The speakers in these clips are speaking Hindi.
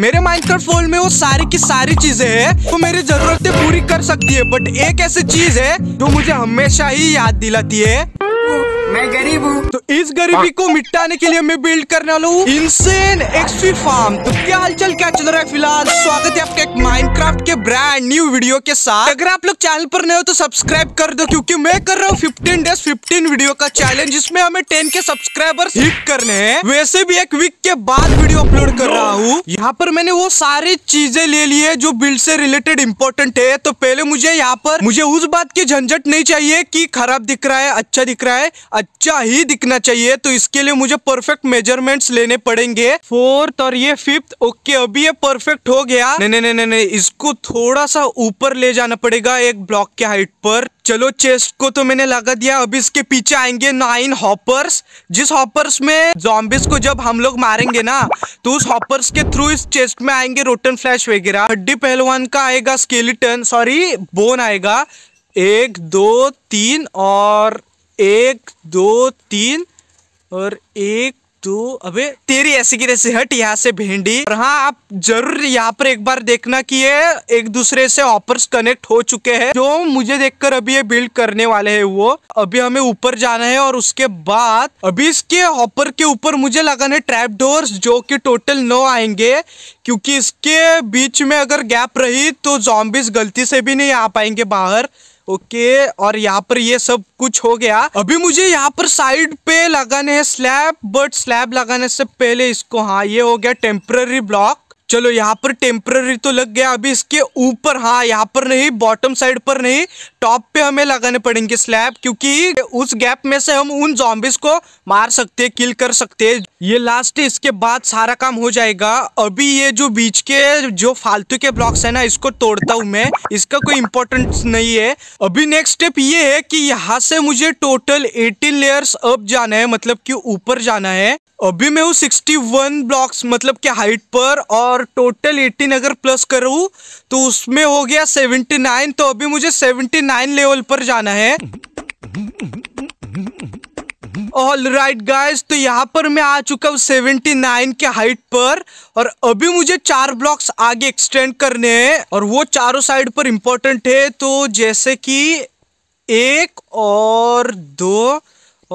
मेरे माइनक्राफ्ट वर्ल्ड में वो सारी की सारी चीजें हैं वो तो मेरी जरूरतें पूरी कर सकती है बट एक ऐसी चीज है जो मुझे हमेशा ही याद दिलाती है मैं गरीब हूँ तो इस गरीबी को मिटाने के लिए मैं बिल्ड करने वाला हूँ इंसेन एक्सपी फार्म तो क्या हालचाल क्या चल रहा है फिलहाल स्वागत है आपका एक माइनक्राफ्ट के ब्रांड न्यू वीडियो के साथ अगर आप लोग चैनल पर नए हो तो सब्सक्राइब कर दो क्योंकि मैं कर रहा हूँ फिफ्टीन डेज फिफ्टीन वीडियो का चैलेंज जिसमें हमें टेन के सब्सक्राइबर हिट करने हैं वैसे भी एक वीक के बाद वीडियो अपलोड कर रहा हूँ यहाँ पर मैंने वो सारी चीजें ले ली है जो बिल्ड से रिलेटेड इम्पोर्टेंट है तो पहले मुझे यहाँ पर मुझे उस बात की झंझट नहीं चाहिए की खराब दिख रहा है अच्छा दिख रहा है अच्छा ही दिखना चाहिए तो इसके लिए मुझे परफेक्ट मेजरमेंट्स लेने पड़ेंगे फोर्थ और ये फिफ्थ ओके अभी ये परफेक्ट हो गया नहीं नहीं नहीं नहीं इसको थोड़ा सा ऊपर ले जाना पड़ेगा एक ब्लॉक के हाइट पर चलो चेस्ट को तो मैंने लगा दिया अब इसके पीछे आएंगे नाइन हॉपर्स जिस हॉपर्स में जॉम्बिस को जब हम लोग मारेंगे ना तो उस हॉपर्स के थ्रू इस चेस्ट में आएंगे रोटन फ्लैश वगैरह हड्डी पहलवान का आएगा स्केलेटन सॉरी बोन आएगा एक दो तीन और एक दो तीन और एक तो अबे तेरी ऐसी की तैसी हट यहाँ से भिंडी और हाँ आप जरूर यहाँ पर एक बार देखना कि ये एक दूसरे से ऑपर्स कनेक्ट हो चुके हैं जो मुझे देखकर अभी ये बिल्ड करने वाले हैं वो अभी हमें ऊपर जाना है और उसके बाद अभी इसके ऑपर के ऊपर मुझे लगाना है ट्रैप डोर्स जो कि टोटल नौ आएंगे क्योंकि इसके बीच में अगर गैप रही तो जॉम्बिस गलती से भी नहीं आ पाएंगे बाहर ओके और यहाँ पर ये सब कुछ हो गया अभी मुझे यहाँ पर साइड पे लगाने हैं स्लैब बट स्लैब लगाने से पहले इसको हाँ ये हो गया टेम्पररी ब्लॉक चलो यहाँ पर टेम्पररी तो लग गया अभी इसके ऊपर हाँ यहाँ पर नहीं बॉटम साइड पर नहीं टॉप पे हमें लगाने पड़ेंगे स्लैब क्योंकि उस गैप में से हम उन जॉम्बिस को मार सकते हैं किल कर सकते हैं ये लास्ट इसके बाद सारा काम हो जाएगा अभी ये जो बीच के जो फालतू के ब्लॉक्स है ना इसको तोड़ता हूँ मैं इसका कोई इम्पोर्टेंट नहीं है अभी नेक्स्ट स्टेप ये है कि यहाँ से मुझे टोटल एटीन लेयर्स अप जाना है मतलब की ऊपर जाना है अभी मैं हूँ वन ब्लॉक्स मतलब कि हाइट पर और टोटल एटीन अगर प्लस करूँ तो उसमें हो गया सेवेंटी नाइन तो अभी मुझे सेवेंटी नाइन लेवल पर जाना है ऑल राइट गाइज तो यहाँ पर मैं आ चुका हूँ सेवेंटी नाइन के हाइट पर और अभी मुझे चार ब्लॉक्स आगे एक्सटेंड करने हैं और वो चारों साइड पर इम्पोर्टेंट है तो जैसे कि एक और दो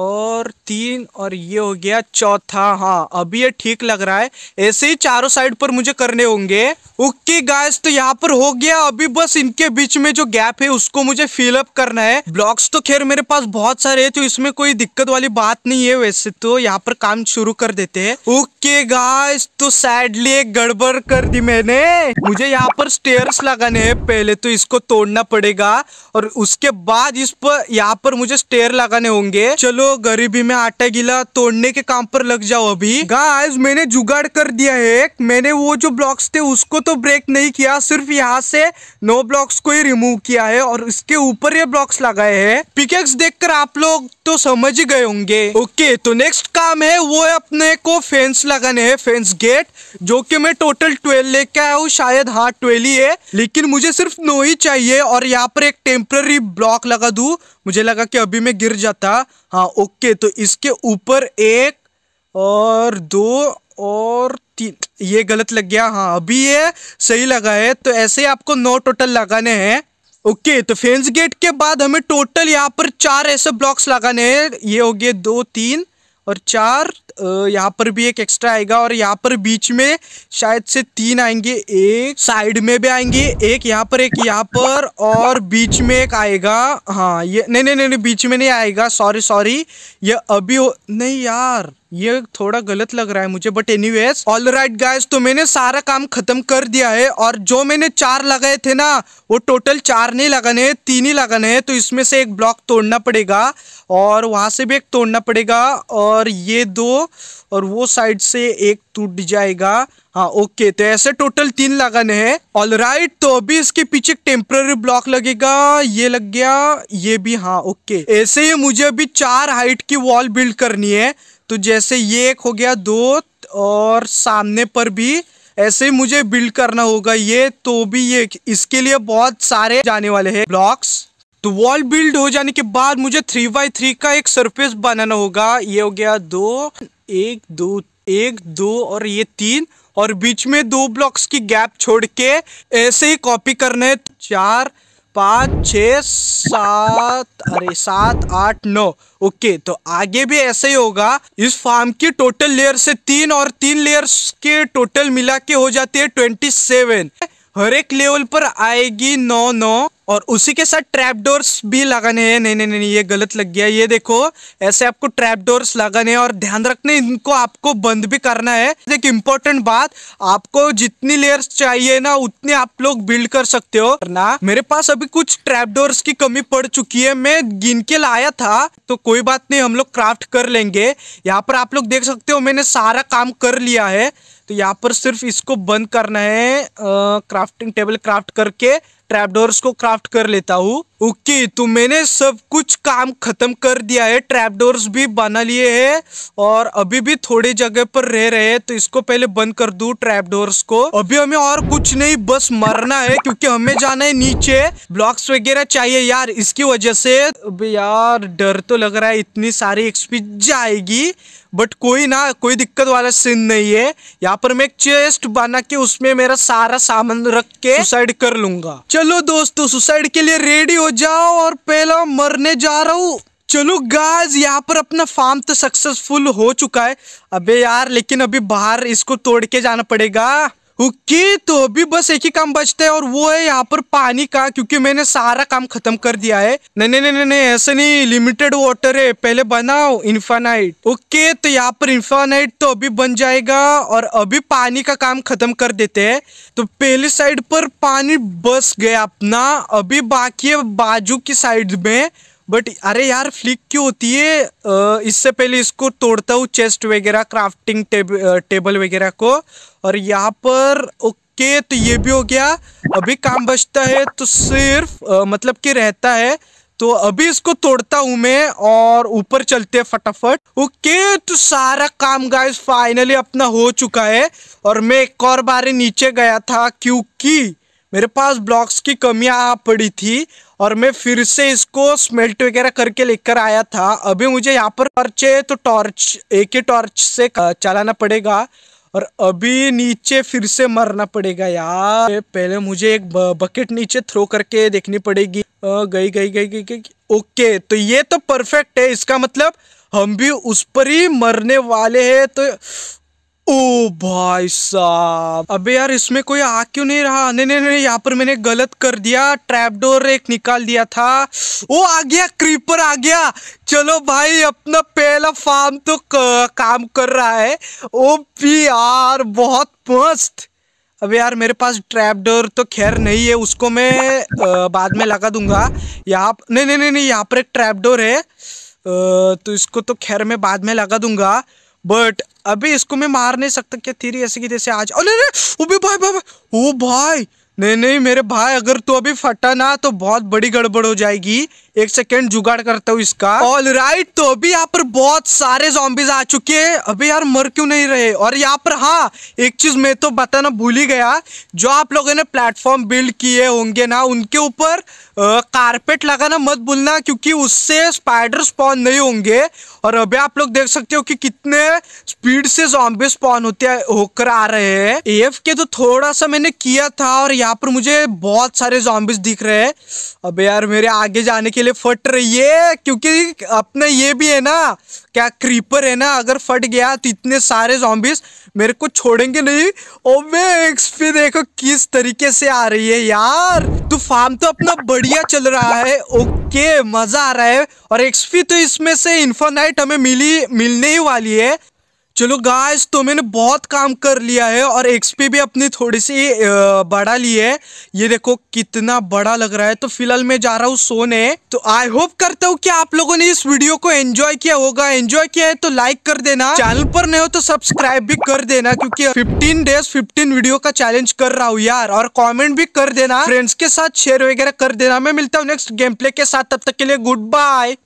और तीन और ये हो गया चौथा हाँ अभी ये ठीक लग रहा है ऐसे ही चारों साइड पर मुझे करने होंगे ओके गाइस तो यहाँ पर हो गया अभी बस इनके बीच में जो गैप है उसको मुझे फिलअप करना है ब्लॉक्स तो खैर मेरे पास बहुत सारे हैं तो इसमें कोई दिक्कत वाली बात नहीं है वैसे तो यहाँ पर काम शुरू कर देते है ओके गाइस तो सैडली एक गड़बड़ कर दी मैंने मुझे यहाँ पर स्टेयर्स लगाने हैं पहले तो इसको तोड़ना पड़ेगा और उसके बाद इस पर यहाँ पर मुझे स्टेयर लगाने होंगे चलो लोग गरीबी में आटा गिला तोड़ने के काम पर लग जाओ अभी गाइस मैंने जुगाड़ कर दिया है मैंने वो जो ब्लॉक्स थे उसको तो ब्रेक नहीं किया सिर्फ यहाँ से नो ब्लॉक्स को ही रिमूव किया है और इसके ऊपर ये ब्लॉक्स लगाए है पिकेक्स देखकर आप लोग तो समझ ही गए होंगे ओके तो नेक्स्ट काम है वो अपने को फेंस लगाने हैं फेंस गेट जो की मैं टोटल ट्वेल्व लेके आया हूँ शायद हाँ ट्वेल्व ही है लेकिन मुझे सिर्फ नो ही चाहिए और यहाँ पर एक टेम्पररी ब्लॉक लगा दू मुझे लगा कि अभी मैं गिर जाता हाँ ओके तो इसके ऊपर एक और दो और तीन ये गलत लग गया हाँ अभी ये सही लगा है तो ऐसे ही आपको नौ टोटल लगाने हैं ओके तो फेंस गेट के बाद हमें टोटल यहाँ पर चार ऐसे ब्लॉक्स लगाने हैं ये हो गए दो तीन और चार यहाँ पर भी एक एक्स्ट्रा आएगा और यहाँ पर बीच में शायद से तीन आएंगे एक साइड में भी आएंगे एक यहाँ पर एक यहाँ पर और बीच में एक आएगा हाँ ये नहीं नहीं नहीं बीच में नहीं आएगा सॉरी सॉरी ये अभी हो नहीं यार ये थोड़ा गलत लग रहा है मुझे but anyways all right guys तो मैंने सारा काम खत्म कर दिया है और जो मैंने चार लगाए थे ना वो टोटल चार नहीं लगाने हैं तीन ही लगाने हैं तो इसमें से एक ब्लॉक तोड़ना पड़ेगा और वहां से भी एक तोड़ना पड़ेगा और ये दो और वो साइड से एक टूट जाएगा हाँ ओके तो ऐसे टोटल तीन लगन है ऑल राइट तो अभी इसके पीछे टेम्पररी ब्लॉक लगेगा ये लग गया ये भी हाँ ओके ऐसे ही मुझे अभी चार हाइट की वॉल बिल्ड करनी है तो जैसे ये एक हो गया दो और सामने पर भी ऐसे ही मुझे बिल्ड करना होगा ये तो भी ये इसके लिए बहुत सारे जाने वाले हैं ब्लॉक्स तो वॉल बिल्ड हो जाने के बाद मुझे थ्री बाई थ्री का एक सरफेस बनाना होगा ये हो गया दो एक दो एक दो और ये तीन और बीच में दो ब्लॉक्स की गैप छोड़ के ऐसे ही कॉपी करने चार पाँच छ सात अरे सात आठ नौ ओके तो आगे भी ऐसे ही होगा इस फार्म की टोटल लेयर से तीन और तीन लेयर्स के टोटल मिला के हो जाती है ट्वेंटी सेवन हर एक लेवल पर आएगी नौ नौ और उसी के साथ ट्रैप डोर्स भी लगाने हैं नहीं नहीं नहीं ये गलत लग गया ये देखो ऐसे आपको ट्रैप डोर्स लगाने हैं और ध्यान रखने इनको आपको बंद भी करना है एक इम्पोर्टेंट बात आपको जितनी लेयर्स चाहिए ना उतने आप लोग बिल्ड कर सकते हो ना मेरे पास अभी कुछ ट्रैप डोर्स की कमी पड़ चुकी है मैं गिन के लाया था तो कोई बात नहीं हम लोग क्राफ्ट कर लेंगे यहाँ पर आप लोग देख सकते हो मैंने सारा काम कर लिया है तो यहाँ पर सिर्फ इसको बंद करना है आ, क्राफ्टिंग टेबल क्राफ्ट करके ट्रैपडोर्स को क्राफ्ट कर लेता हूँ ओके okay, तो मैंने सब कुछ काम ख़त्म कर दिया है ट्रैप डोर्स भी बना लिए हैं और अभी भी थोड़ी जगह पर रह रहे हैं तो इसको पहले बंद कर दू ट्रैप डोर्स को अभी हमें और कुछ नहीं बस मरना है क्योंकि हमें जाना है नीचे ब्लॉक्स वगैरह चाहिए यार इसकी वजह से अभी यार डर तो लग रहा है इतनी सारी एक्सपी जाएगी बट कोई ना कोई दिक्कत वाला सीन नहीं है यहाँ पर मैं एक चेस्ट बना के उसमें मेरा सारा सामान रख के सुसाइड कर लूंगा चलो दोस्तों सुसाइड के लिए रेडी हो जाओ और पहला मरने जा रहा हूँ चलो गाज यहाँ पर अपना फार्म तो सक्सेसफुल हो चुका है अबे यार लेकिन अभी बाहर इसको तोड़ के जाना पड़ेगा ओके तो अभी बस एक ही काम बचता है और वो है यहाँ पर पानी का क्योंकि मैंने सारा काम खत्म कर दिया है नहीं नहीं नहीं नहीं ऐसे नहीं लिमिटेड वाटर है पहले बनाओ इन्फानाइट ओके तो यहाँ पर इन्फानाइट तो अभी बन जाएगा और अभी पानी का काम खत्म कर देते हैं तो पहले साइड पर पानी बस गया अपना अभी बाकी है बाजू की साइड में बट अरे यार फ्लिक क्यों होती है इससे पहले इसको तोड़ता हूँ चेस्ट वगैरह क्राफ्टिंग टेब, टेबल वगैरह को और यहाँ पर ओके तो ये भी हो गया अभी काम बचता है तो सिर्फ आ, मतलब कि रहता है तो अभी इसको तोड़ता हूँ मैं और ऊपर चलते हैं फटाफट ओके तो सारा काम गाइस फाइनली अपना हो चुका है और मैं एक और बार नीचे गया था क्योंकि मेरे पास ब्लॉक्स की कमियाँ आ पड़ी थी और मैं फिर से इसको स्मेल्ट वगैरह करके लेकर आया था अभी मुझे यहाँ पर टॉर्च है तो टॉर्च एक ही टॉर्च से चलाना पड़ेगा और अभी नीचे फिर से मरना पड़ेगा यार पहले मुझे एक बकेट नीचे थ्रो करके देखनी पड़ेगी आ, गई गई गई गई गई ओके तो ये तो परफेक्ट है इसका मतलब हम भी उस पर ही मरने वाले हैं तो ओ भाई साहब अबे यार इसमें कोई आ क्यों नहीं रहा नहीं नहीं नहीं यहाँ पर मैंने गलत कर दिया ट्रैप डोर एक निकाल दिया था वो आ गया क्रीपर आ गया चलो भाई अपना पहला फार्म तो काम कर रहा है ओ पी आर बहुत मस्त अबे यार मेरे पास ट्रैप डोर तो खैर नहीं है उसको मैं आ, बाद में लगा दूंगा यहाँ नहीं नहीं नहीं यहाँ पर एक ट्रैप डोर है आ, तो इसको तो खैर मैं बाद में लगा दूंगा बट अभी इसको मैं मार नहीं सकता क्या थीरी ऐसे की जैसे आज अरे अरे भाई भाई ओ भाई नहीं नहीं मेरे भाई अगर तू अभी फटा ना तो बहुत बड़ी गड़बड़ हो जाएगी एक सेकेंड जुगाड़ करता हूँ इसका ऑल राइट तो अभी यहाँ पर बहुत सारे जॉम्बिस आ चुके हैं अभी यार मर क्यों नहीं रहे और यहाँ पर हाँ एक चीज मैं तो बताना भूल ही गया जो आप लोगों ने प्लेटफॉर्म बिल्ड किए होंगे ना उनके ऊपर कारपेट लगाना मत भूलना क्योंकि उससे स्पाइडर स्पॉन नहीं होंगे और अभी आप लोग देख सकते हो कि कितने स्पीड से जॉम्बे स्पॉन होते होकर आ रहे हैं एफ के तो थोड़ा सा मैंने किया था और यहाँ पर मुझे बहुत सारे जॉम्बिस दिख रहे हैं अब यार मेरे आगे जाने के लिए फट रही है क्योंकि अपना ये भी है ना क्या क्रीपर है ना अगर फट गया तो इतने सारे जॉम्बिस मेरे को छोड़ेंगे नहीं और एक्सपी देखो किस तरीके से आ रही है यार तो फार्म तो अपना बढ़िया चल रहा है ओके मजा आ रहा है और एक्सपी तो इसमें से इन्फोनाइट हमें मिली मिलने ही वाली है चलो गाइस तो मैंने बहुत काम कर लिया है और एक्सपी भी अपनी थोड़ी सी बढ़ा ली है ये देखो कितना बड़ा लग रहा है तो फिलहाल मैं जा रहा हूँ सोने तो आई होप करता हूँ कि आप लोगों ने इस वीडियो को एंजॉय किया होगा एंजॉय किया है तो लाइक कर देना चैनल पर नहीं हो तो सब्सक्राइब भी कर देना क्योंकि फिफ्टीन डेज फिफ्टीन वीडियो का चैलेंज कर रहा हूँ यार और कॉमेंट भी कर देना फ्रेंड्स के साथ शेयर वगैरह कर देना मैं मिलता हूँ नेक्स्ट गेम प्ले के साथ तब तक के लिए गुड बाय